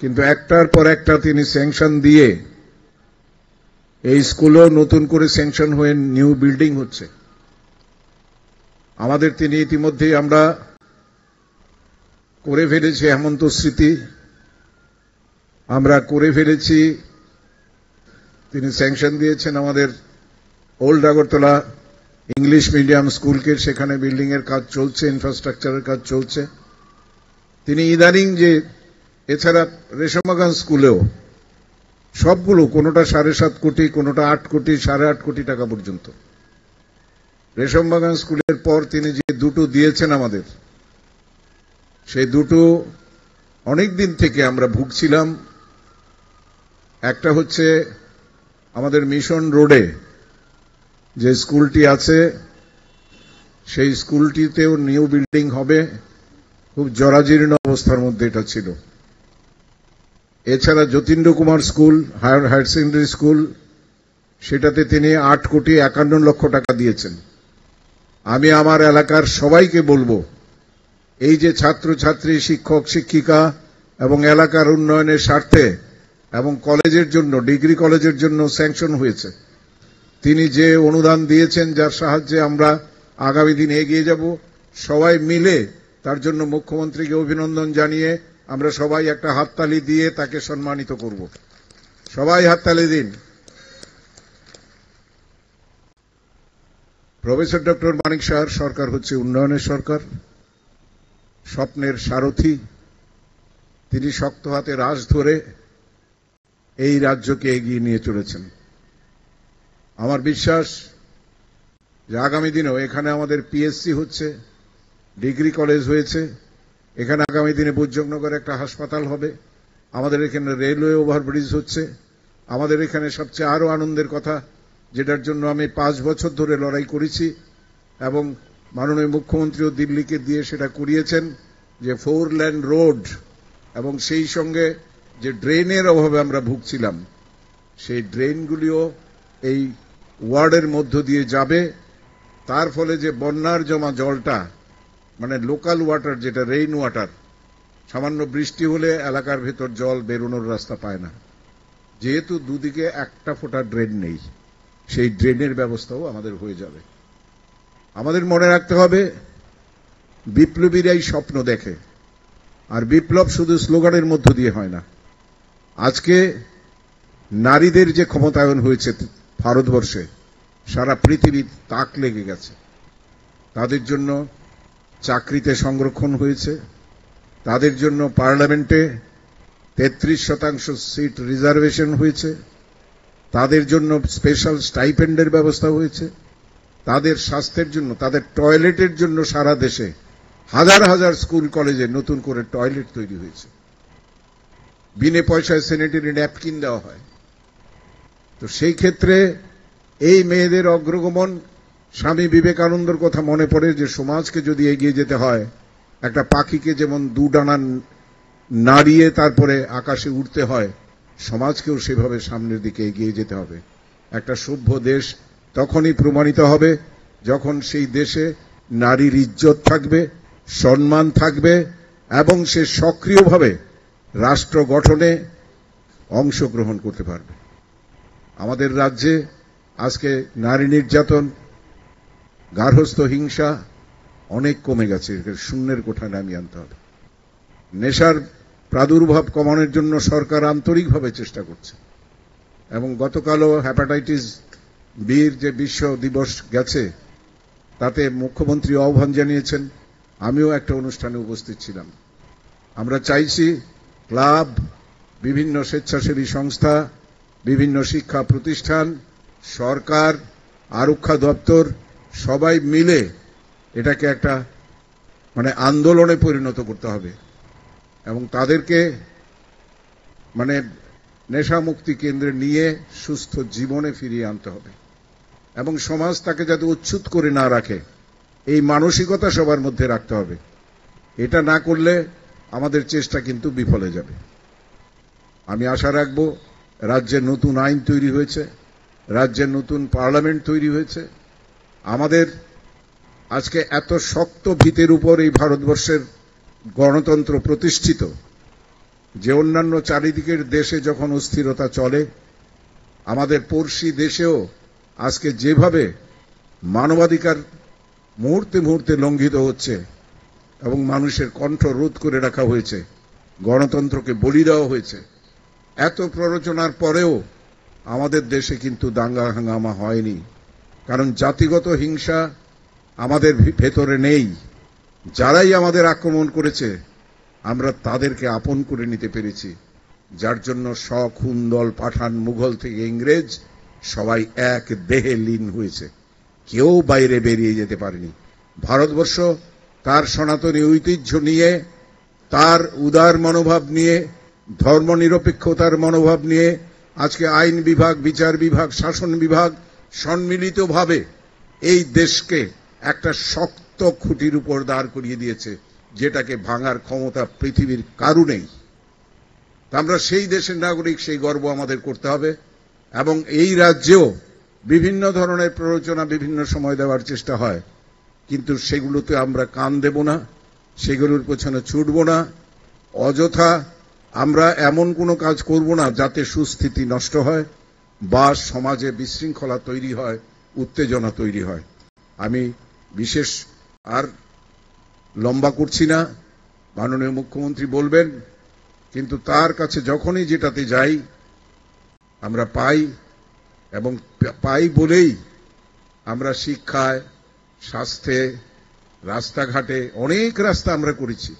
কিন্তু একটার পর একটা তিনি স্যাংশন দিয়ে এই স্কুলও নতুন করে স্যাংশন হয়ে নিউ বিল্ডিং হচ্ছে আমাদের তিনি ইতিমধ্যেই আমরা করে ফেলেছি হেমন্ত স্মৃতি আমরা করে ফেলেছি তিনি স্যাংশন দিয়েছেন আমাদের ওল্ড আগরতলা ইংলিশ মিডিয়াম স্কুলকে সেখানে বিল্ডিংয়ের কাজ চলছে ইনফ্রাস্ট্রাকচারের কাজ চলছে তিনি ইদানিং যে এছাড়া রেশমাগঞ্জ স্কুলেও সবগুলো কোনোটা সাড়ে সাত কোটি কোনোটা আট কোটি সাড়ে আট কোটি টাকা পর্যন্ত রেশমবাগান স্কুলের পর তিনি যে দুটো দিয়েছেন আমাদের সেই দুটো অনেক দিন থেকে আমরা ভুগছিলাম একটা হচ্ছে আমাদের মিশন রোডে যে স্কুলটি আছে সেই স্কুলটিতেও নিউ বিল্ডিং হবে খুব জরাজীর্ণ অবস্থার মধ্যে এটা ছিল এছাড়া Jatindra Kumar school higher higher secondary school সেটাতে তিনি আট কোটি একান্ন লক্ষ টাকা দিয়েছেন আমি আমার এলাকার সবাইকে বলবো এই যে ছাত্রছাত্রী শিক্ষক শিক্ষিকা এবং এলাকার উন্নয়নের স্বার্থে এবং কলেজের জন্য ডিগ্রি কলেজের জন্য স্যাংশন হয়েছে তিনি যে অনুদান দিয়েছেন যার সাহায্যে আমরা আগামী দিনে এগিয়ে যাব সবাই মিলে তার জন্য মুখ্যমন্ত্রীকে অভিনন্দন জানিয়ে আমরা সবাই একটা হাততালি দিয়ে তাকে সম্মানিত করব সবাই হাততালি দিন প্রফেসর ডক্টর মানিক শাহর সরকার হচ্ছে উন্নয়নের সরকার স্বপ্নের সারথি তিনি শক্ত হাতে রাজ ধরে এই রাজ্যকে এগিয়ে নিয়ে চলেছেন আমার বিশ্বাস যে আগামী দিনেও এখানে আমাদের পিএসসি হচ্ছে ডিগ্রি কলেজ হয়েছে এখানে আগামী দিনে বুজ্জগনগরে একটা হাসপাতাল হবে আমাদের এখানে রেলওয়ে ওভারব্রিজ হচ্ছে আমাদের এখানে সবচেয়ে আরও আনন্দের কথা যেটার জন্য আমি পাঁচ বছর ধরে লড়াই করেছি এবং মাননীয় মুখ্যমন্ত্রীও দিল্লিকে দিয়ে সেটা করিয়েছেন যে ফোর ল্যান্ড রোড এবং সেই সঙ্গে যে ড্রেনের অভাবে আমরা ভুগছিলাম সেই ড্রেনগুলিও এই ওয়ার্ডের মধ্য দিয়ে যাবে তার ফলে যে বন্যার জমা জলটা মানে লোকাল ওয়াটার যেটা রেইন ওয়াটার সামান্য বৃষ্টি হলে এলাকার ভেতর জল বেরোনোর রাস্তা পায় না যেহেতু দুদিকে একটা ফোটা ড্রেন নেই সেই ড্রেনের ব্যবস্থাও আমাদের হয়ে যাবে আমাদের মনে রাখতে হবে বিপ্লবীরাই স্বপ্ন দেখে আর বিপ্লব শুধু স্লোগানের মধ্য দিয়ে হয় না আজকে নারীদের যে ক্ষমতায়ন হয়েছে ভারতবর্ষে সারা পৃথিবী তাক লেগে গেছে তাদের জন্য চাকরিতে সংরক্ষণ হয়েছে তাদের জন্য পার্লামেন্টে তেত্রিশ শতাংশ সিট রিজার্ভেশন হয়েছে তাদের জন্য স্পেশাল স্টাইপেন্ডের ব্যবস্থা হয়েছে তাদের স্বাস্থ্যের জন্য তাদের টয়লেটের জন্য সারা দেশে হাজার হাজার স্কুল কলেজে নতুন করে টয়লেট তৈরি হয়েছে বিনে পয়সায় স্যানিটারি ন্যাপকিন দেওয়া হয় তো সেই ক্ষেত্রে এই মেয়েদের অগ্রগমন স্বামী বিবেকানন্দর কথা মনে পড়ে যে সমাজকে যদি এগিয়ে যেতে হয় একটা পাখিকে যেমন দুডানা নাড়িয়ে তারপরে আকাশে উঠতে হয় সমাজকেও সেভাবে সামনের দিকে এগিয়ে যেতে হবে একটা সভ্য দেশ তখনই প্রমাণিত হবে যখন সেই দেশে নারীর ইজ্জত থাকবে সম্মান থাকবে এবং সে সক্রিয়ভাবে রাষ্ট্র গঠনে অংশগ্রহণ করতে পারবে আমাদের রাজ্যে আজকে নারী নির্যাতন গার্হস্থ হিংসা অনেক কমে গেছে শূন্যের কোঠা নামিয়ে আনতে হবে নেশার প্রাদুর্ভাব কমানোর জন্য সরকার আন্তরিকভাবে চেষ্টা করছে এবং গতকালও হ্যাপাটাইটিস বীর যে বিশ্ব দিবস গেছে তাতে মুখ্যমন্ত্রী আহ্বান জানিয়েছেন আমিও একটা অনুষ্ঠানে উপস্থিত ছিলাম আমরা চাইছি ক্লাব বিভিন্ন স্বেচ্ছাসেবী সংস্থা বিভিন্ন শিক্ষা প্রতিষ্ঠান সরকার আরক্ষা দপ্তর সবাই মিলে এটাকে একটা মানে আন্দোলনে পরিণত করতে হবে এবং তাদেরকে মানে নেশামুক্তি কেন্দ্রে নিয়ে সুস্থ জীবনে ফিরিয়ে আনতে হবে এবং সমাজ তাকে যাতে উচ্ছুত করে না রাখে এই মানসিকতা সবার মধ্যে রাখতে হবে এটা না করলে আমাদের চেষ্টা কিন্তু বিফলে যাবে আমি আশা রাখব রাজ্যের নতুন আইন তৈরি হয়েছে রাজ্যের নতুন পার্লামেন্ট তৈরি হয়েছে আমাদের আজকে এত শক্ত ভিতের উপর এই ভারতবর্ষের গণতন্ত্র প্রতিষ্ঠিত যে অন্যান্য চারিদিকের দেশে যখন অস্থিরতা চলে আমাদের পড়শি দেশেও আজকে যেভাবে মানবাধিকার মুহূর্তে মুহূর্তে লঙ্ঘিত হচ্ছে এবং মানুষের কণ্ঠ রোধ করে রাখা হয়েছে গণতন্ত্রকে বলি দেওয়া হয়েছে এত প্ররোচনার পরেও আমাদের দেশে কিন্তু দাঙ্গা হাঙ্গামা হয়নি কারণ জাতিগত হিংসা আমাদের ভেতরে নেই যারাই আমাদের আক্রমণ করেছে আমরা তাদেরকে আপন করে নিতে পেরেছি যার জন্য দল পাঠান মুঘল থেকে ইংরেজ সবাই এক দেহে লীন হয়েছে কেউ বাইরে বেরিয়ে যেতে পারেনি ভারতবর্ষ তার সনাতনী ঐতিহ্য নিয়ে তার উদার মনোভাব নিয়ে ধর্মনিরপেক্ষতার মনোভাব নিয়ে আজকে আইন বিভাগ বিচার বিভাগ শাসন বিভাগ সম্মিলিতভাবে এই দেশকে একটা শক্ত খুঁটির উপর দাঁড় করিয়ে দিয়েছে যেটাকে ভাঙার ক্ষমতা পৃথিবীর কারণেই আমরা সেই দেশের নাগরিক সেই গর্ব আমাদের করতে হবে এবং এই রাজ্যেও বিভিন্ন ধরনের প্ররোচনা বিভিন্ন সময় দেওয়ার চেষ্টা হয় কিন্তু সেগুলোতে আমরা কান দেব না সেগুলোর পেছনে ছুটব না অযথা আমরা এমন কোনো কাজ করব না যাতে সুস্থিতি নষ্ট হয় বা সমাজে বিশৃঙ্খলা তৈরি হয় উত্তেজনা তৈরি হয় আমি বিশেষ আর লম্বা করছি না মাননীয় মুখ্যমন্ত্রী বলবেন কিন্তু তার কাছে যখনই যেটাতে যাই আমরা পাই এবং পাই বলেই আমরা শিক্ষায় স্বাস্থ্যে রাস্তাঘাটে অনেক রাস্তা আমরা করেছি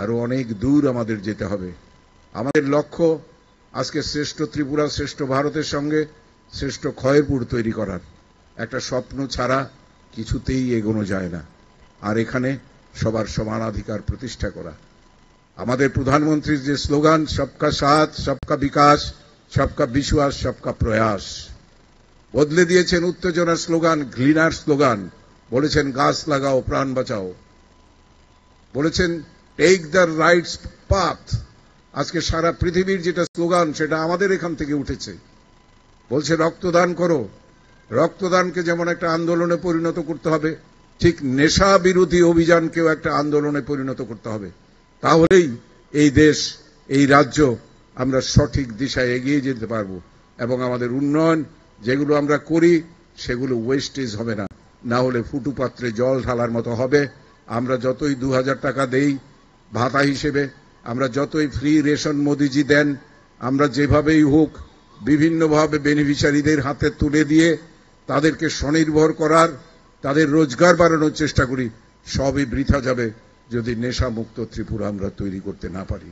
আরও অনেক দূর আমাদের যেতে হবে আমাদের লক্ষ্য আজকে শ্রেষ্ঠ ত্রিপুরা শ্রেষ্ঠ ভারতের সঙ্গে শ্রেষ্ঠ ক্ষয়পুর তৈরি করার একটা স্বপ্ন ছাড়া কিছুতেই এগোনো যায় না আর এখানে সবার সমানাধিকার প্রতিষ্ঠা করা আমাদের প্রধানমন্ত্রীর যে স্লোগান সবকা সাথ সবকা বিকাশ সবকা বিশ্বাস সবকা প্রয়াস বদলে দিয়েছেন উত্তেজনার স্লোগান ঘৃণার স্লোগান বলেছেন গাছ লাগাও প্রাণ বাঁচাও বলেছেন টেক দ্য রাইটস পাথ আজকে সারা পৃথিবীর যেটা স্লোগান সেটা আমাদের এখান থেকে উঠেছে বলছে রক্তদান করো রক্তদানকে যেমন একটা আন্দোলনে পরিণত করতে হবে ঠিক নেশা বিরোধী অভিযানকেও একটা আন্দোলনে পরিণত করতে হবে তাহলেই এই দেশ এই রাজ্য আমরা সঠিক দিশায় এগিয়ে যেতে পারব এবং আমাদের উন্নয়ন যেগুলো আমরা করি সেগুলো ওয়েস্টেজ হবে না না হলে ফুটুপাত্রে জল ঢালার মতো হবে আমরা যতই দু টাকা দেই ভাতা হিসেবে আমরা যতই ফ্রি রেশন মোদিজি দেন আমরা যেভাবেই হোক বিভিন্নভাবে বেনিফিশিয়ারিদের হাতে তুলে দিয়ে তাদেরকে স্বনির্ভর করার তাদের রোজগার বাড়ানোর চেষ্টা করি সবই বৃথা যাবে যদি নেশামুক্ত ত্রিপুরা আমরা তৈরি করতে না পারি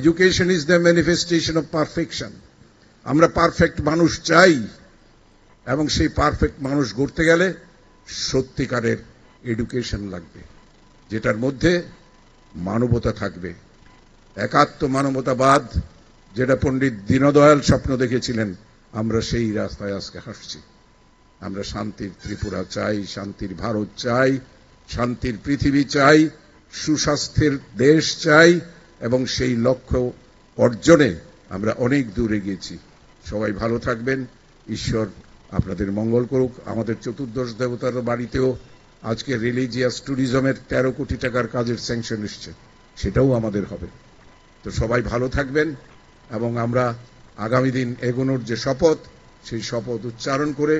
education is the manifestation of perfection আমরা পারফেক্ট মানুষ চাই এবং সেই পারফেক্ট মানুষ গড়তে গেলে সত্যিকারের এডুকেশন লাগবে যেটার মধ্যে মানবতা থাকবে একাত্ম মানবতাবাদ যেটা পণ্ডিত দীনদয়াল স্বপ্ন দেখেছিলেন আমরা সেই রাস্তায় আজকে হাসছি আমরা শান্তির ত্রিপুরা চাই শান্তির ভারত চাই শান্তির পৃথিবী চাই সুস্বাস্থ্যের দেশ চাই এবং সেই লক্ষ্য অর্জনে আমরা অনেক দূরে গিয়েছি সবাই ভালো থাকবেন ঈশ্বর আপনাদের মঙ্গল করুক আমাদের চতুর্দশ দেবতার বাড়িতেও আজকে রিলিজিয়াস ট্যুরিজমের তেরো কোটি টাকার কাজের স্যাংশন এসছে সেটাও আমাদের হবে তো সবাই ভালো থাকবেন এবং আমরা আগামী দিন এগোনোর যে শপথ সেই শপথ উচ্চারণ করে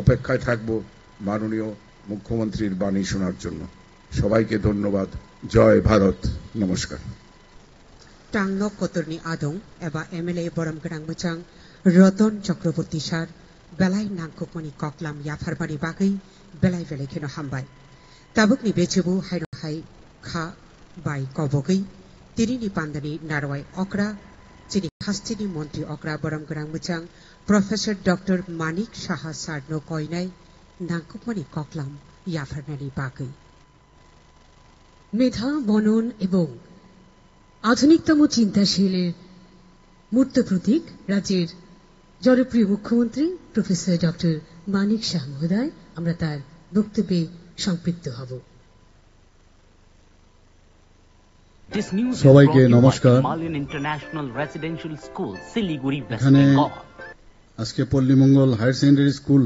অপেক্ষায় থাকব মাননীয় মুখ্যমন্ত্রীর বাণী শোনার জন্য সবাইকে ধন্যবাদ জয় ভারত নমস্কার টাংলক কতর্নি আদং এবা এমএলএ বরম গেডাংমুচাং রতন চক্রবর্তী সার বেলাই নাংকুকমনি ককলাম ইয়াফারবাড়ি বাগৈ বেলাই বেলাই খেনো হামবাই তাবুকনি বেচেবু হাইরহাই খা বাই কবগৈ तिरिनी पान्दनी नारवाई अक्रा चिनी खास्तिनी मन्त्री अक्रा बरमगराङ मुचाङ প্রফেসর ডক্টর মানিক সাহা সার্ন কয়নাই নাঙ্কুকমণি ককলাম ইয়াফারনানি বাকি মেধা বনন এবং আধুনিকতম চিন্তাশীলের মূর্ত প্রতীক রাজ্যের জনপ্রিয় মুখ্যমন্ত্রী প্রফেসর ডক্টর মানিক শাহ মহোদয় আমরা তার বক্তব্যে সম্পৃক্ত হব সবাইকে নমস্কার এখানে আজকে Pallimangal higher secondary school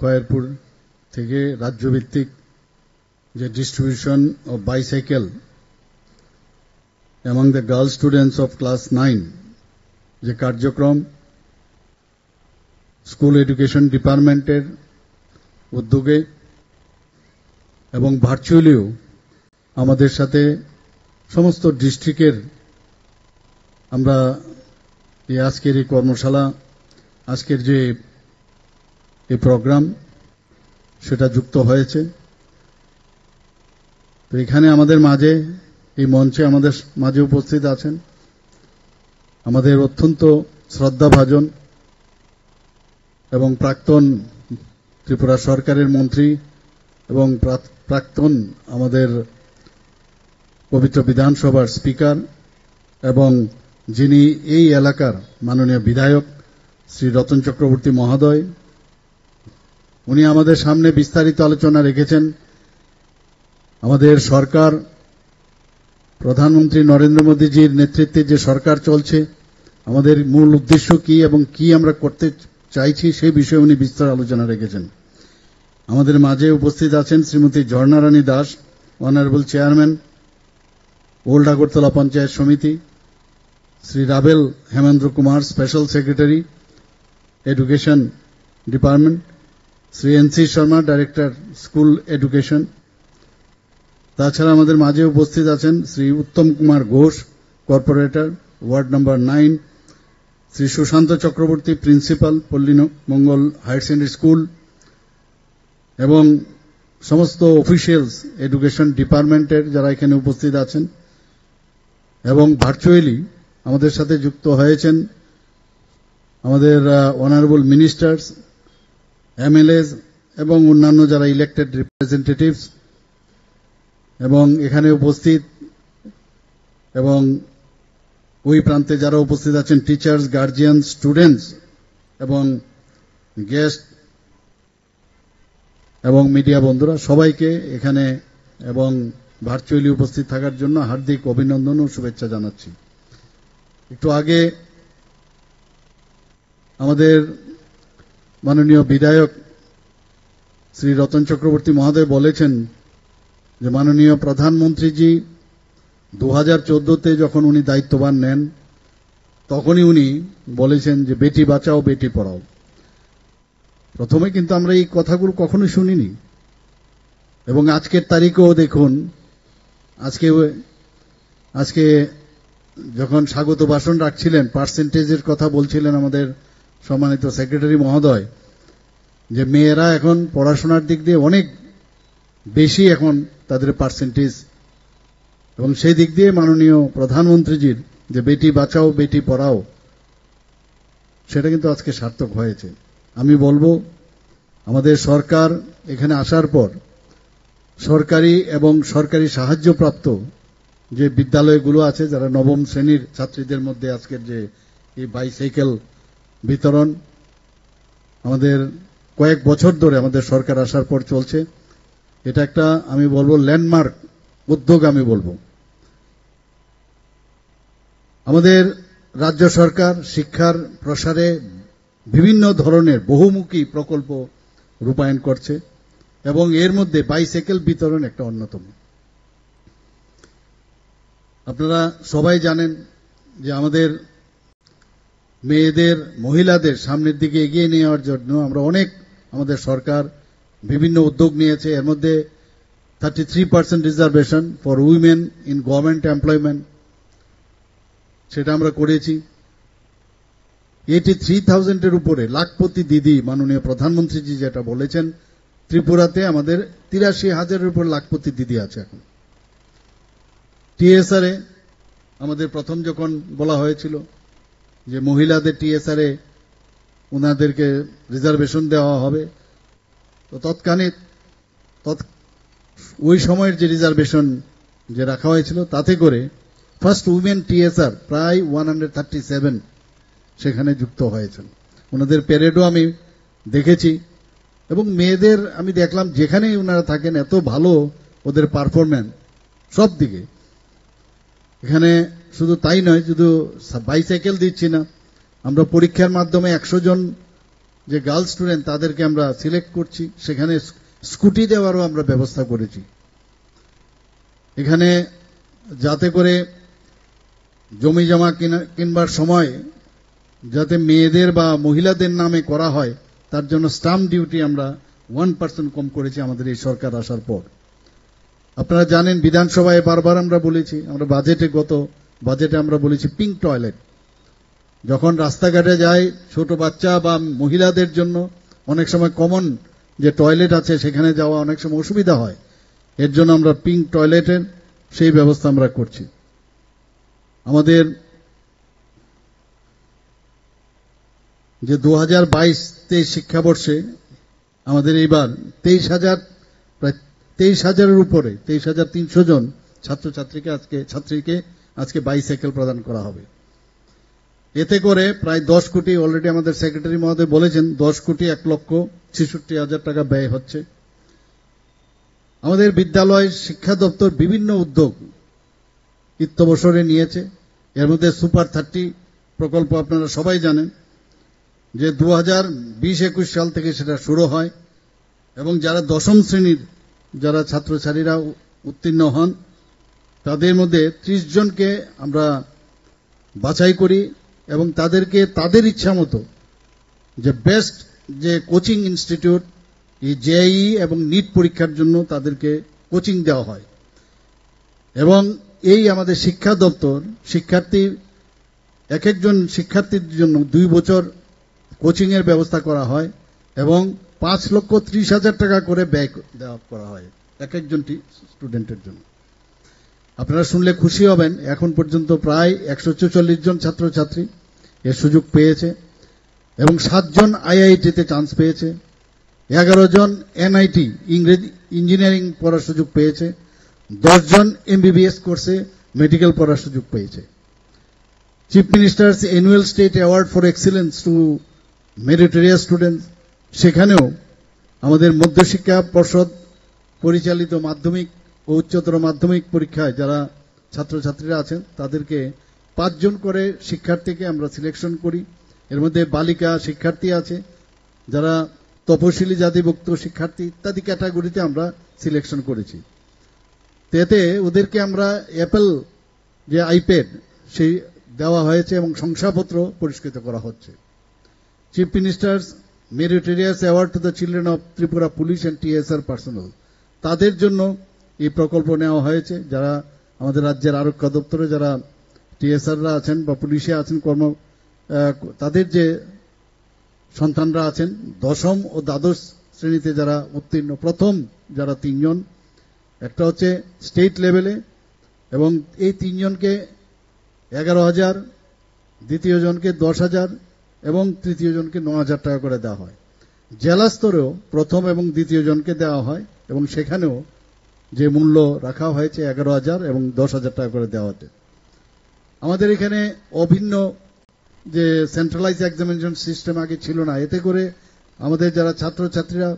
Khayerpur থেকে রাজ্যভিত্তিক যে distribution of bicycle among the girl students of class nine যে কার্যক্রম স্কুল এডুকেশন ডিপার্টমেন্টের উদ্যোগে এবং ভার্চুয়ালিও আমাদের সাথে সমস্ত ডিস্ট্রিক্টের আমরা এই আজকের এই কর্মশালা আজকের যে এই প্রোগ্রাম সেটা যুক্ত হয়েছে তো এখানে আমাদের মাঝে এই মঞ্চে আমাদের মাঝে উপস্থিত আছেন আমাদের অত্যন্ত শ্রদ্ধাভাজন এবং প্রাক্তন ত্রিপুরা সরকারের মন্ত্রী এবং প্রাক্তন আমাদের পবিত্র বিধানসভার স্পিকার এবং যিনি এই এলাকার মাননীয় বিধায়ক শ্রী রতন চক্রবর্তী মহোদয় উনি আমাদের সামনে বিস্তারিত আলোচনা রেখেছেন আমাদের সরকার প্রধানমন্ত্রী নরেন্দ্র মোদীজির নেতৃত্বে যে সরকার চলছে আমাদের মূল উদ্দেশ্য কি এবং কি আমরা করতে চাইছি সেই বিষয়ে উনি বিস্তার আলোচনা রেখেছেন আমাদের মাঝে উপস্থিত আছেন Shrimati Jharnarani Das honourable chairman Old Agartala Panchayat Samiti Shri Rabel Hemendra Kumar special secretary education department Shri N C Sharma director school education তাছাড়া আমাদের মাঝে উপস্থিত আছেন Shri Uttam Kumar Ghosh corporator ward number nine Shri Sushanta Chakraborty principal Pallimangal higher secondary school এবং সমস্ত অফিসিয়ালস এডুকেশন ডিপার্টমেন্টের যারা এখানে উপস্থিত আছেন এবং ভার্চুয়ালি আমাদের সাথে যুক্ত হয়েছেন আমাদের অনারেবল মিনিস্টার্স এমএলএস এবং অন্যান্য যারা ইলেকটেড রিপ্রেজেন্টেটিভস এবং এখানে উপস্থিত এবং ওই প্রান্তে যারা উপস্থিত আছেন টিচার্স গার্জিয়ান স্টুডেন্টস এবং গেস্ট এবং মিডিয়া বন্ধুরা সবাইকে এখানে এবং ভার্চুয়ালি উপস্থিত থাকার জন্য হার্দিক অভিনন্দন ও শুভেচ্ছা জানাচ্ছি একটু আগে আমাদের মাননীয় বিধায়ক শ্রী রতন চক্রবর্তী মহাদেব বলেছেন যে মাননীয় প্রধানমন্ত্রীজি দু হাজার চোদ্দতে যখন উনি দায়িত্ববান নেন তখনই উনি বলেছেন যে বেটি বাঁচাও বেটি পড়াও প্রথমে কিন্তু আমরা এই কথাগুলো কখনো শুনিনি এবং আজকের তারিখেও দেখুন আজকে আজকে যখন স্বাগত ভাষণ রাখছিলেন পার্সেন্টেজের কথা বলছিলেন আমাদের সম্মানিত সেক্রেটারি মহোদয় যে মেয়েরা এখন পড়াশোনার দিক দিয়ে অনেক বেশি এখন তাদের পার্সেন্টেজ এবং সেই দিক দিয়ে মাননীয় প্রধানমন্ত্রীজির যে বেটি বাঁচাও বেটি পড়াও সেটা কিন্তু আজকে সার্থক হয়েছে আমি বলবো আমাদের সরকার এখানে আসার পর সরকারি এবং সরকারি সাহায্যপ্রাপ্ত যে বিদ্যালয়গুলো আছে যারা নবম শ্রেণীর ছাত্রীদের মধ্যে আজকের যে এই বাইসাইকেল বিতরণ আমাদের কয়েক বছর ধরে আমাদের সরকার আসার পর চলছে এটা একটা আমি বলবো ল্যান্ডমার্ক উদ্যোগ আমি বলবো আমাদের রাজ্য সরকার শিক্ষার প্রসারে বিভিন্ন ধরনের বহুমুখী প্রকল্প রূপায়ণ করছে এবং এর মধ্যে বাইসাইকেল বিতরণ একটা অন্যতম আপনারা সবাই জানেন যে আমাদের মেয়েদের মহিলাদের সামনের দিকে এগিয়ে নেওয়ার জন্য আমরা অনেক আমাদের সরকার বিভিন্ন উদ্যোগ নিয়েছে এর মধ্যে thirty three percent reservation for women in government employment সেটা আমরা করেছি এটি থ্রি থাউজেন্ডের উপরে লাখপতি দিদি মাননীয় প্রধানমন্ত্রীজি যেটা বলেছেন ত্রিপুরাতে আমাদের তিরাশি হাজারের উপর লাখপতি দিদি আছে এখন টিএসআরে আমাদের প্রথম যখন বলা হয়েছিল যে মহিলাদের টিএসআরে ওনাদেরকে রিজার্ভেশন দেওয়া হবে তো তৎকালীন ওই সময়ের যে রিজার্ভেশন যে রাখা হয়েছিল তাতে করে ফার্স্ট উইমেন টিএসআর প্রায় ওয়ান সেখানে যুক্ত হয়েছেন ওনাদের প্যারেডও আমি দেখেছি এবং মেয়েদের আমি দেখলাম যেখানেই ওনারা থাকেন এত ভালো ওদের পারফরম্যান্স সব দিকে এখানে শুধু তাই নয় শুধু বাইসাইকেল দিচ্ছি না আমরা পরীক্ষার মাধ্যমে একশো জন যে গার্লস স্টুডেন্ট তাদেরকে আমরা সিলেক্ট করছি সেখানে স্কুটি দেওয়ারও আমরা ব্যবস্থা করেছি এখানে যাতে করে জমি জমা কিনবার সময় যাতে মেয়েদের বা মহিলাদের নামে করা হয় তার জন্য স্টাম্প ডিউটি আমরা ওয়ান পার্সেন্ট কম করেছি আমাদের এই সরকার আসার পর আপনারা জানেন বিধানসভায় বারবার আমরা বলেছি আমরা বাজেটে গত বাজেটে আমরা বলেছি পিঙ্ক টয়লেট যখন রাস্তাঘাটে যায় ছোট বাচ্চা বা মহিলাদের জন্য অনেক সময় কমন যে টয়লেট আছে সেখানে যাওয়া অনেক সময় অসুবিধা হয় এর জন্য আমরা পিঙ্ক টয়লেটের সেই ব্যবস্থা আমরা করছি আমাদের যে দু হাজার বাইশ তেইশ শিক্ষাবর্ষে আমাদের এইবার তেইশ হাজার প্রায় তেইশ হাজারের উপরে তেইশ হাজার তিনশো জন ছাত্রছাত্রীকে আজকে ছাত্রীকে আজকে বাইসাইকেল প্রদান করা হবে এতে করে প্রায় দশ কোটি অলরেডি আমাদের সেক্রেটারি মহোদয় বলেছেন দশ কোটি এক লক্ষ ছেষট্টি হাজার টাকা ব্যয় হচ্ছে আমাদের বিদ্যালয় শিক্ষা দপ্তর বিভিন্ন উদ্যোগ ইত্যবসরে নিয়েছে এর মধ্যে সুপার থার্টি প্রকল্প আপনারা সবাই জানেন যে দু হাজার বিশ একুশ সাল থেকে সেটা শুরু হয় এবং যারা দশম শ্রেণীর যারা ছাত্রছাত্রীরা উত্তীর্ণ হন তাদের মধ্যে ত্রিশ জনকে আমরা বাছাই করি এবং তাদেরকে তাদের ইচ্ছা মতো যে বেস্ট যে কোচিং ইনস্টিটিউট জেআই এবং নিট পরীক্ষার জন্য তাদেরকে কোচিং দেওয়া হয় এবং এই আমাদের শিক্ষা দপ্তর শিক্ষার্থী এক একজন শিক্ষার্থীর জন্য দুই বছর কোচিংয়ের ব্যবস্থা করা হয় এবং পাঁচ লক্ষ ত্রিশ হাজার টাকা করে ব্যয় দেওয়া করা হয় এক একজনটি স্টুডেন্টের জন্য আপনারা শুনলে খুশি হবেন এখন পর্যন্ত প্রায় একশো চুচল্লিশ জন ছাত্রছাত্রী এর সুযোগ পেয়েছে এবং সাতজন আইআইটিতে চান্স পেয়েছে এগারো জন এনআইটি ইংরেজি ইঞ্জিনিয়ারিং পড়ার সুযোগ পেয়েছে দশজন এমবিবিএস কোর্সে মেডিকেল পড়ার সুযোগ পেয়েছে chief minister's annual state award for excellence to meritorious student সেখানেও আমাদের মধ্যশিক্ষা পর্ষদ পরিচালিত মাধ্যমিক ও উচ্চতর মাধ্যমিক পরীক্ষায় যারা ছাত্রছাত্রীরা আছেন তাদেরকে পাঁচজন করে শিক্ষার্থীকে আমরা সিলেকশন করি এর মধ্যে বালিকা শিক্ষার্থী আছে যারা তপশিলি জাতিভুক্ত শিক্ষার্থী ইত্যাদি ক্যাটাগরিতে আমরা সিলেকশন করেছি এতে ওদেরকে আমরা অ্যাপেল যে আইপ্যাড সেই দেওয়া হয়েছে এবং শংসাপত্র পরিষ্কৃত করা হচ্ছে Chief Minister's Meritorious Award to the Children of Tripura Police and TSR Personnel তাদের জন্য এই প্রকল্প নেওয়া হয়েছে যারা আমাদের রাজ্যের আরক্ষা দপ্তরে যারা টিএসআররা আছেন বা পুলিশে আছেন কর্ম তাদের যে সন্তানরা আছেন দশম ও দ্বাদশ শ্রেণীতে যারা উত্তীর্ণ প্রথম যারা তিনজন একটা হচ্ছে স্টেট লেভেলে এবং এই তিনজনকে এগারো হাজার দ্বিতীয় জনকে দশ হাজার এবং তৃতীয় জনকে ন হাজার টাকা করে দেওয়া হয় জেলা স্তরেও প্রথম এবং দ্বিতীয় জনকে দেওয়া হয় এবং সেখানেও যে মূল্য রাখা হয়েছে এগারো হাজার এবং দশ হাজার টাকা করে দেওয়া হতে আমাদের এখানে অভিন্ন যে সেন্ট্রালাইজ এক্সামিনেশন সিস্টেম আগে ছিল না এতে করে আমাদের যারা ছাত্রছাত্রীরা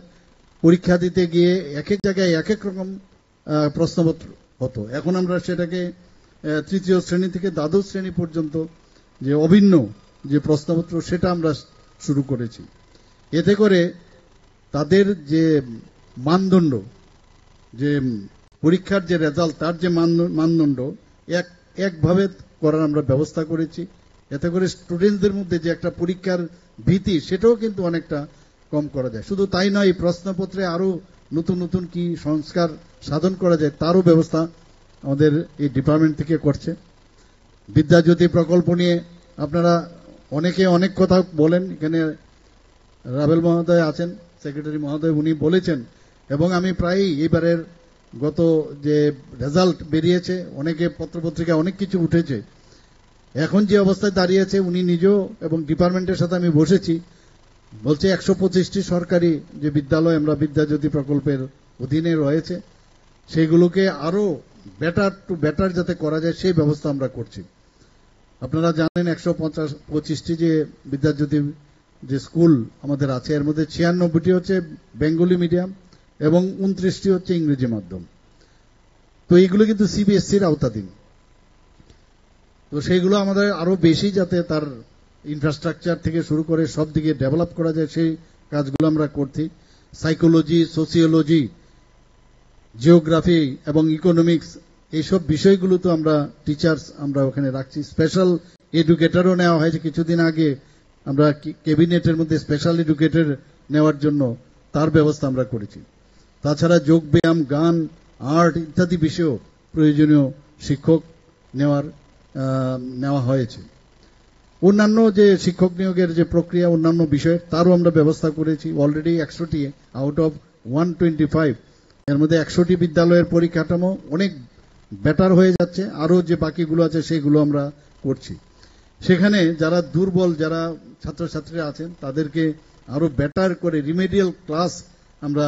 পরীক্ষা দিতে গিয়ে এক এক জায়গায় এক এক রকম প্রশ্নপত্র হতো এখন আমরা সেটাকে তৃতীয় শ্রেণী থেকে দ্বাদশ শ্রেণী পর্যন্ত যে অভিন্ন যে প্রশ্নপত্র সেটা আমরা শুরু করেছি এতে করে তাদের যে মানদণ্ড যে পরীক্ষার যে রেজাল্ট তার যে মানদণ্ড এক একভাবে করার আমরা ব্যবস্থা করেছি এতে করে স্টুডেন্টদের মধ্যে যে একটা পরীক্ষার ভীতি সেটাও কিন্তু অনেকটা কম করা যায় শুধু তাই নয় প্রশ্নপত্রে আরও নতুন নতুন কি সংস্কার সাধন করা যায় তারও ব্যবস্থা আমাদের এই ডিপার্টমেন্ট থেকে করছে বিদ্যাজ্যোতি প্রকল্প নিয়ে আপনারা অনেকে অনেক কথা বলেন এখানে রাবেল মহোদয় আছেন সেক্রেটারি মহোদয় উনি বলেছেন এবং আমি প্রায়ই এবারের গত যে রেজাল্ট বেরিয়েছে অনেকে পত্রপত্রিকায় অনেক কিছু উঠেছে এখন যে অবস্থায় দাঁড়িয়েছে উনি নিজেও এবং ডিপার্টমেন্টের সাথে আমি বসেছি বলছে একশো পঁচিশটি সরকারি যে বিদ্যালয় আমরা বিদ্যাজ্যোতি প্রকল্পের অধীনে রয়েছে সেগুলোকে আরও বেটার টু বেটার যাতে করা যায় সেই ব্যবস্থা আমরা করছি আপনারা জানেন একশো পঞ্চাশ পঁচিশটি যে বিদ্যাজ্যোতি যে স্কুল আমাদের আছে এর মধ্যে ছিয়ানব্বইটি হচ্ছে বেঙ্গলি মিডিয়াম এবং উনত্রিশটি হচ্ছে ইংরেজি মাধ্যম তো এইগুলো কিন্তু সিবিএসসির আওতাধীন তো সেইগুলো আমাদের আরো বেশি যাতে তার ইনফ্রাস্ট্রাকচার থেকে শুরু করে সব দিকে ডেভেলপ করা যায় সেই কাজগুলো আমরা করছি সাইকোলজি সোসিওলজি জিওগ্রাফি এবং ইকোনমিক্স এইসব বিষয়গুলো তো আমরা টিচার্স আমরা ওখানে রাখছি স্পেশাল এডুকেটারও নেওয়া হয়েছে কিছুদিন আগে আমরা ক্যাবিনেটের মধ্যে স্পেশাল এডুকেটার নেওয়ার জন্য তার ব্যবস্থা আমরা করেছি তাছাড়া যোগব্যায়াম গান আর্ট ইত্যাদি বিষয়েও প্রয়োজনীয় শিক্ষক নেওয়ার নেওয়া হয়েছে অন্যান্য যে শিক্ষক নিয়োগের যে প্রক্রিয়া অন্যান্য বিষয়ে তারও আমরা ব্যবস্থা করেছি অলরেডি একশোটি out of one twenty five এর মধ্যে একশোটি বিদ্যালয়ের পরিকাঠামো অনেক বেটার হয়ে যাচ্ছে আরও যে বাকিগুলো আছে সেগুলো আমরা করছি সেখানে যারা দুর্বল যারা ছাত্রছাত্রীরা আছেন তাদেরকে আরও বেটার করে রিমেডিয়াল ক্লাস আমরা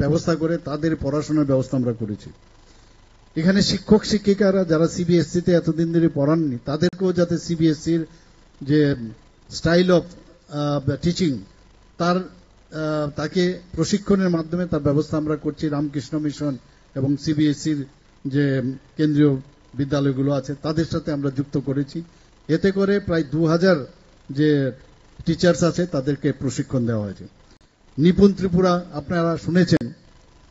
ব্যবস্থা করে তাদের পড়াশোনার ব্যবস্থা আমরা করেছি এখানে শিক্ষক শিক্ষিকারা যারা সিবিএসসিতে এতদিন ধরে পড়াননি তাদেরকেও যাতে সিবিএসসির যে স্টাইল অফ টিচিং তার তাকে প্রশিক্ষণের মাধ্যমে তার ব্যবস্থা আমরা করছি রামকৃষ্ণ মিশন এবং সিবিএসসির যে কেন্দ্রীয় বিদ্যালয়গুলো আছে তাদের সাথে আমরা যুক্ত করেছি এতে করে প্রায় দু যে টিচার্স আছে তাদেরকে প্রশিক্ষণ দেওয়া হয়েছে নিপুণ ত্রিপুরা আপনারা শুনেছেন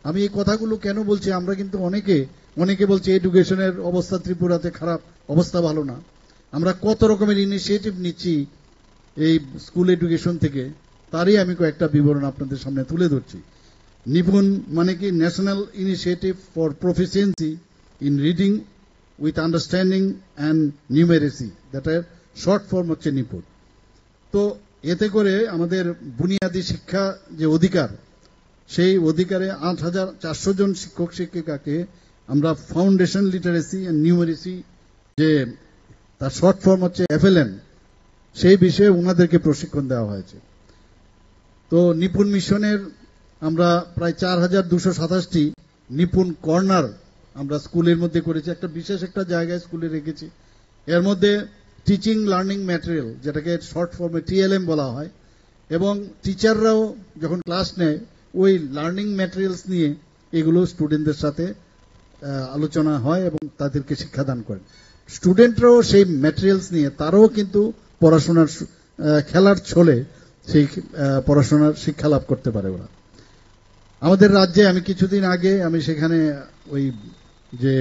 আমি এই কথাগুলো কেন বলছি আমরা কিন্তু অনেকে অনেকে বলছে এডুকেশনের অবস্থা ত্রিপুরাতে খারাপ অবস্থা ভালো না আমরা কত রকমের ইনিশিয়েটিভ নিচ্ছি এই স্কুল এডুকেশন থেকে তারই আমি কয়েকটা বিবরণ আপনাদের সামনে তুলে ধরছি নিপুণ মানে কি national initiative for proficiency in reading with understanding and numeracy that that are short form হচ্ছে নিপুণ তো এতে করে আমাদের বুনিয়াদী শিক্ষা যে অধিকার সেই অধিকারে আট হাজার চারশো জন শিক্ষক শিক্ষিকাকে আমরা ফাউন্ডেশন লিটারেসি অ্যান্ড নিউমেরেসি যে তার শর্ট ফর্ম হচ্ছে এফএলএন সেই বিষয়ে ওনাদেরকে প্রশিক্ষণ দেওয়া হয়েছে তো নিপুণ মিশনের আমরা প্রায় চার হাজার দুশো সাতাশটি নিপুণ কর্নার আমরা স্কুলের মধ্যে করেছি একটা বিশেষ একটা জায়গায় স্কুলে রেখেছি এর মধ্যে টিচিং লার্নিং ম্যাটেরিয়াল যেটাকে শর্ট ফর্মে টিএলএম বলা হয় এবং টিচাররাও যখন ক্লাস নেয় ওই লার্নিং ম্যাটেরিয়ালস নিয়ে এগুলো স্টুডেন্টদের সাথে আলোচনা হয় এবং তাদেরকে শিক্ষাদান করেন স্টুডেন্টরাও সেই ম্যাটেরিয়ালস নিয়ে তারাও কিন্তু পড়াশোনার খেলার ছলে সেই পড়াশোনার শিক্ষা লাভ করতে পারে ওরা আমাদের রাজ্যে আমি কিছুদিন আগে আমি সেখানে ওই যে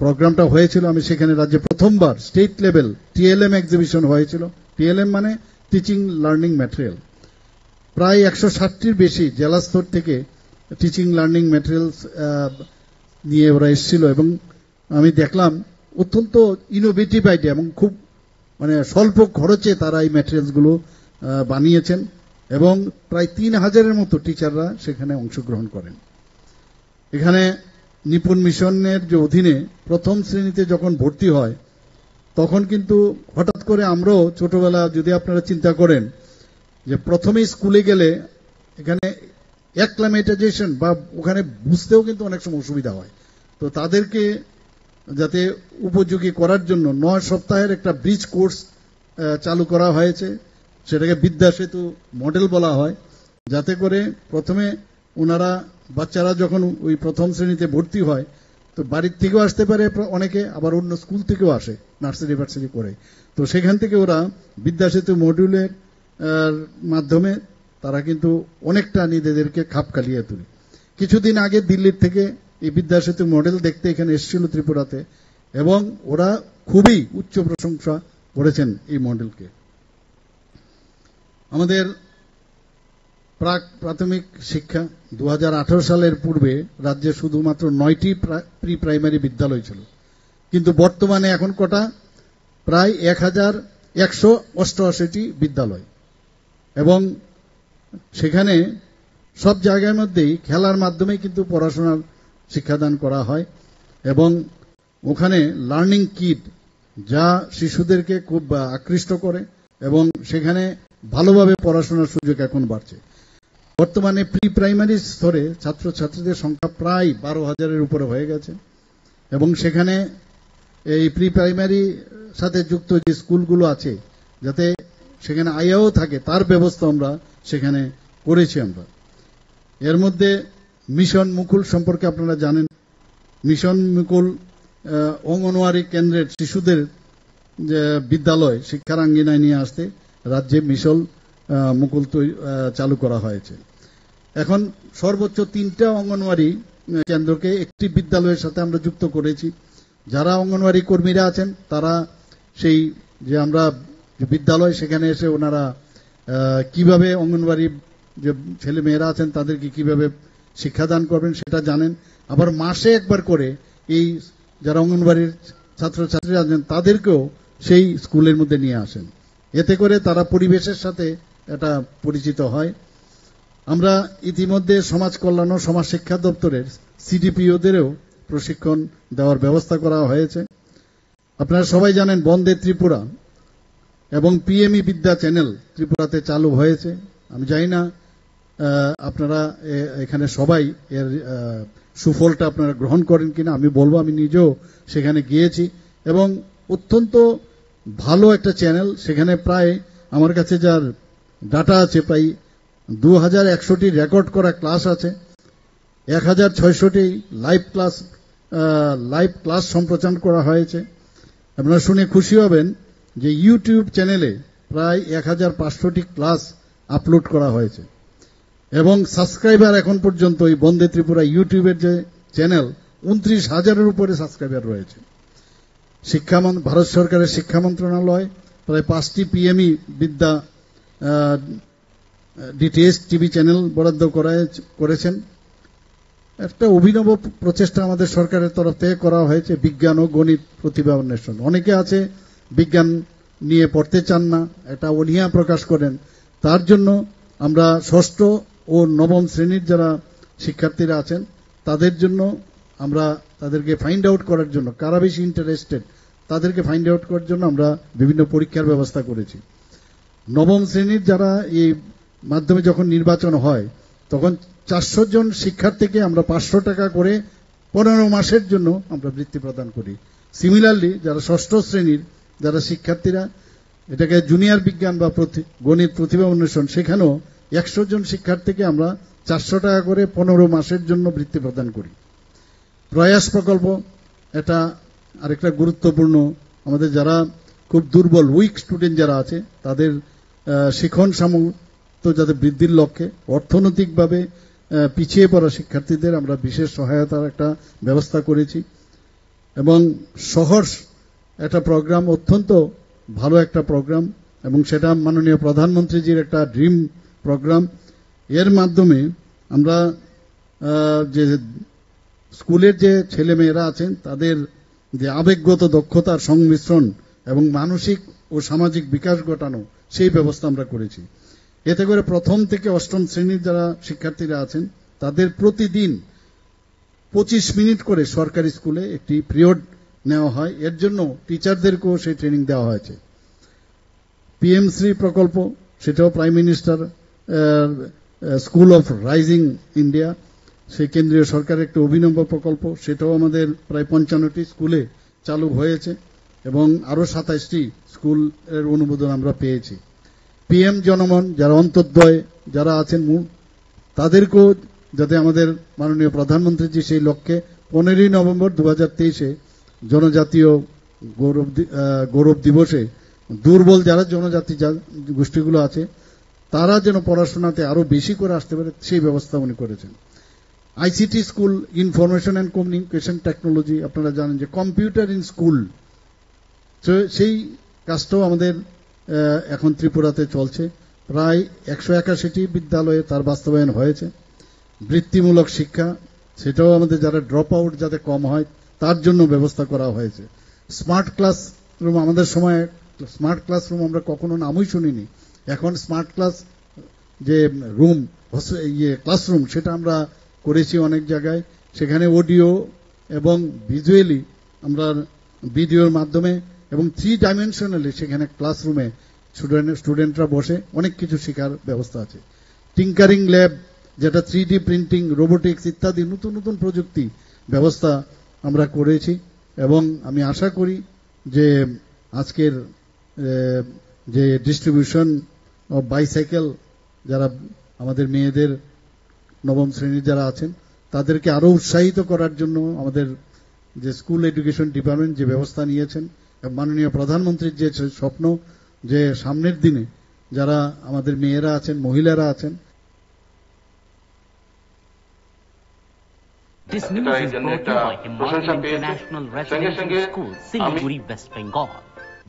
প্রোগ্রামটা হয়েছিল আমি সেখানে রাজ্যে প্রথমবার স্টেট লেভেল টিএলএম এক্সিবিশন হয়েছিল টিএলএম মানে টিচিং লার্নিং ম্যাটেরিয়াল প্রায় একশো ষাটটির বেশি জেলা স্তর থেকে টিচিং লার্নিং ম্যাটেরিয়ালস নিয়ে ওরা এসেছিল এবং আমি দেখলাম অত্যন্ত ইনোভেটিভ আইডিয়া এবং খুব মানে স্বল্প খরচে তারা এই ম্যাটেরিয়ালসগুলো বানিয়েছেন এবং প্রায় তিন হাজারের মতো টিচাররা সেখানে অংশগ্রহণ করেন এখানে নিপুণ মিশনের যে অধীনে প্রথম শ্রেণীতে যখন ভর্তি হয় তখন কিন্তু হঠাৎ করে আমরাও ছোটবেলা যদি আপনারা চিন্তা করেন যে প্রথমে স্কুলে গেলে এখানে অ্যাক্লামেটাইজেশন বা ওখানে বুঝতেও কিন্তু অনেক সময় অসুবিধা হয় তো তাদেরকে যাতে উপযোগী করার জন্য নয় সপ্তাহের একটা ব্রিজ কোর্স চালু করা হয়েছে সেটাকে বিদ্যা সেতু মডেল বলা হয় যাতে করে প্রথমে ওনারা বাচ্চারা যখন ওই প্রথম শ্রেণীতে ভর্তি হয় তো বাড়ির থেকেও আসতে পারে অনেকে আবার অন্য স্কুল থেকেও আসে নার্সারি ভার্সিটি করে তো সেখান থেকে ওরা বিদ্যা সেতু মডিউলের মাধ্যমে তারা কিন্তু অনেকটা নিজেদেরকে খাপ খালিয়ে তোলে কিছুদিন আগে দিল্লির থেকে এই বিদ্যা সেতু মডেল দেখতে এখানে এসেছিল ত্রিপুরাতে এবং ওরা খুবই উচ্চ প্রশংসা করেছেন এই মডেলকে আমাদের প্রাক প্রাথমিক শিক্ষা দু সালের পূর্বে রাজ্যে শুধুমাত্র নয়টি প্রি প্রাইমারি বিদ্যালয় ছিল কিন্তু বর্তমানে এখন কটা প্রায় এক হাজার একশো অষ্টআশিটি বিদ্যালয় এবং সেখানে সব জায়গার মধ্যেই খেলার মাধ্যমে কিন্তু পড়াশোনার শিক্ষাদান করা হয় এবং ওখানে লার্নিং কিট যা শিশুদেরকে খুব আকৃষ্ট করে এবং সেখানে ভালোভাবে পড়াশোনার সুযোগ এখন বাড়ছে বর্তমানে প্রি প্রাইমারি স্তরে ছাত্রছাত্রীদের সংখ্যা প্রায় বারো হাজারের উপরে হয়ে গেছে এবং সেখানে এই প্রি প্রাইমারি সাথে যুক্ত যে স্কুলগুলো আছে যাতে সেখানে আয়াও থাকে তার ব্যবস্থা আমরা সেখানে করেছি আমরা এর মধ্যে মিশন মুকুল সম্পর্কে আপনারা জানেন মিশন মুকুল অঙ্গনওয়ারি কেন্দ্রের শিশুদের বিদ্যালয় শিক্ষার আঙ্গিনায় নিয়ে আসতে রাজ্যে মিশল মুকুল চালু করা হয়েছে এখন সর্বোচ্চ তিনটা অঙ্গনওয়াড়ি কেন্দ্রকে একটি বিদ্যালয়ের সাথে আমরা যুক্ত করেছি যারা অঙ্গনওয়াড়ি কর্মীরা আছেন তারা সেই যে আমরা বিদ্যালয় সেখানে এসে ওনারা কিভাবে অঙ্গনওয়াড়ি যে ছেলে মেয়েরা আছেন তাদেরকে কিভাবে শিক্ষাদান করবেন সেটা জানেন আবার মাসে একবার করে এই যারা অঙ্গনবাড়ির ছাত্রছাত্রী আছেন তাদেরকেও সেই স্কুলের মধ্যে নিয়ে আসেন এতে করে তারা পরিবেশের সাথে এটা পরিচিত হয় আমরা ইতিমধ্যে সমাজ কল্যাণ ও সমাজ শিক্ষা দপ্তরের সিডিপিওদেরও প্রশিক্ষণ দেওয়ার ব্যবস্থা করা হয়েছে আপনারা সবাই জানেন বন্দে ত্রিপুরা এবং পিএমই বিদ্যা চ্যানেল ত্রিপুরাতে চালু হয়েছে আমি জানি না আপনারা এখানে সবাই এর সুফলটা আপনারা গ্রহণ করেন কিনা আমি বলবো আমি নিজেও সেখানে গিয়েছি এবং অত্যন্ত ভালো একটা চ্যানেল সেখানে প্রায় আমার কাছে যার ডাটা আছে প্রায় দু হাজার একশোটি রেকর্ড করা ক্লাস আছে এক হাজার ছয়শটি লাইভ ক্লাস লাইভ ক্লাস সম্প্রচার করা হয়েছে আপনারা শুনে খুশি হবেন যে ইউটিউব চ্যানেলে প্রায় এক হাজার পাঁচশোটি ক্লাস আপলোড করা হয়েছে এবং সাবস্ক্রাইবার এখন পর্যন্ত এই বন্দে ত্রিপুরা ইউটিউবের যে চ্যানেল উনত্রিশ হাজারের উপরে সাবস্ক্রাইবার রয়েছে শিক্ষা ভারত সরকারের শিক্ষা মন্ত্রণালয় প্রায় পাঁচটি PM e e Vidya DTH TV channel বরাদ্দ করেছেন একটা অভিনব প্রচেষ্টা আমাদের সরকারের তরফ থেকে করা হয়েছে বিজ্ঞান ও গণিত প্রতিভা অন্বেষণ অনেকে আছে বিজ্ঞান নিয়ে পড়তে চান না এটা অনিয়া প্রকাশ করেন তার জন্য আমরা ষষ্ঠ ও নবম শ্রেণীর যারা শিক্ষার্থীরা আছেন তাদের জন্য আমরা তাদেরকে ফাইন্ড আউট করার জন্য কারা বেশি ইন্টারেস্টেড তাদেরকে ফাইন্ড আউট করার জন্য আমরা বিভিন্ন পরীক্ষার ব্যবস্থা করেছি নবম শ্রেণীর যারা এই মাধ্যমে যখন নির্বাচন হয় তখন চারশো জন শিক্ষার্থীকে আমরা পাঁচশো টাকা করে পনেরো মাসের জন্য আমরা বৃত্তি প্রদান করি সিমিলারলি যারা ষষ্ঠ শ্রেণীর যারা শিক্ষার্থীরা এটাকে জুনিয়র বিজ্ঞান বা গণিত প্রতিভা অন্বেষণ সেখানেও একশো জন শিক্ষার্থীকে আমরা চারশো টাকা করে পনেরো মাসের জন্য বৃত্তি প্রদান করি প্রয়াস প্রকল্প এটা আরেকটা গুরুত্বপূর্ণ আমাদের যারা খুব দুর্বল উইক স্টুডেন্ট যারা আছে তাদের শিখন সামর্থ্য যাতে বৃদ্ধির লক্ষ্যে অর্থনৈতিকভাবে পিছিয়ে পড়া শিক্ষার্থীদের আমরা বিশেষ সহায়তার একটা ব্যবস্থা করেছি এবং সহর্ষ একটা প্রোগ্রাম অত্যন্ত ভালো একটা প্রোগ্রাম এবং সেটা মাননীয় প্রধানমন্ত্রীজির একটা ড্রিম প্রোগ্রাম এর মাধ্যমে আমরা যে স্কুলের যে ছেলে মেয়েরা আছেন তাদের যে আবেগগত দক্ষতার সংমিশ্রণ এবং মানসিক ও সামাজিক বিকাশ ঘটানো সেই ব্যবস্থা আমরা করেছি এতে করে প্রথম থেকে অষ্টম শ্রেণীর যারা শিক্ষার্থীরা আছেন তাদের প্রতিদিন পঁচিশ মিনিট করে সরকারি স্কুলে একটি পিরিয়ড নেওয়া হয় এর জন্য টিচারদেরকেও সেই ট্রেনিং দেওয়া হয়েছে পিএমশ্রী প্রকল্প সেটাও prime minister school of rising India সেই কেন্দ্রীয় সরকারের একটা অভিনব প্রকল্প সেটাও আমাদের প্রায় পঞ্চান্নটি স্কুলে চালু হয়েছে এবং আরও সাতাইশটি স্কুলের অনুমোদন আমরা পেয়েছি পিএম জনমন যারা অন্তর্দ্বয় যারা আছেন মূল তাদেরকেও যাতে আমাদের মাননীয় প্রধানমন্ত্রীজি সেই লক্ষ্যে পনেরোই নভেম্বর দু হাজার তেইশে জনজাতীয় গৌরব গৌরব দিবসে দুর্বল যারা জনজাতি গোষ্ঠীগুলো আছে তারা যেন পড়াশোনাতে আরও বেশি করে আসতে পারে সেই ব্যবস্থা উনি করেছেন ICT school information and communication technology আপনারা জানেন যে কম্পিউটার ইন স্কুল তো সেই কাজটাও আমাদের এখন ত্রিপুরাতে চলছে প্রায় একশো একাশিটি বিদ্যালয়ে তার বাস্তবায়ন হয়েছে বৃত্তিমূলক শিক্ষা সেটাও আমাদের যারা ড্রপ আউট যাতে কম হয় তার জন্য ব্যবস্থা করা হয়েছে স্মার্ট ক্লাসরুম আমাদের সময়ে স্মার্ট ক্লাসরুম আমরা কখনো নামই শুনিনি এখন স্মার্ট ক্লাস যে রুম ইয়ে ক্লাসরুম সেটা আমরা করেছি অনেক জায়গায় সেখানে অডিও এবং ভিজুয়ালি আমরা ভিডিওর মাধ্যমে এবং থ্রি ডাইমেনশনালি সেখানে ক্লাসরুমে স্টুডেন্টরা বসে অনেক কিছু শেখার ব্যবস্থা আছে টিঙ্কারিং ল্যাব যেটা থ্রি প্রিন্টিং রোবোটিক্স ইত্যাদি নতুন নতুন প্রযুক্তি ব্যবস্থা আমরা করেছি এবং আমি আশা করি যে আজকের যে ডিস্ট্রিবিউশন অফ বাইসাইকেল যারা আমাদের মেয়েদের নবম শ্রেণীর যারা আছেন তাদেরকে আরো উৎসাহিত করার জন্য আমাদের যে স্কুল এডুকেশন ডিপার্টমেন্ট যে ব্যবস্থা নিয়েছেন মাননীয় প্রধানমন্ত্রীর যে স্বপ্ন যে সামনের দিনে যারা আমাদের মেয়েরা আছেন মহিলারা আছেন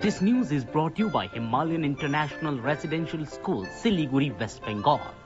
This news is brought to you by Himalayan International Residential School, Siliguri, West Bengal.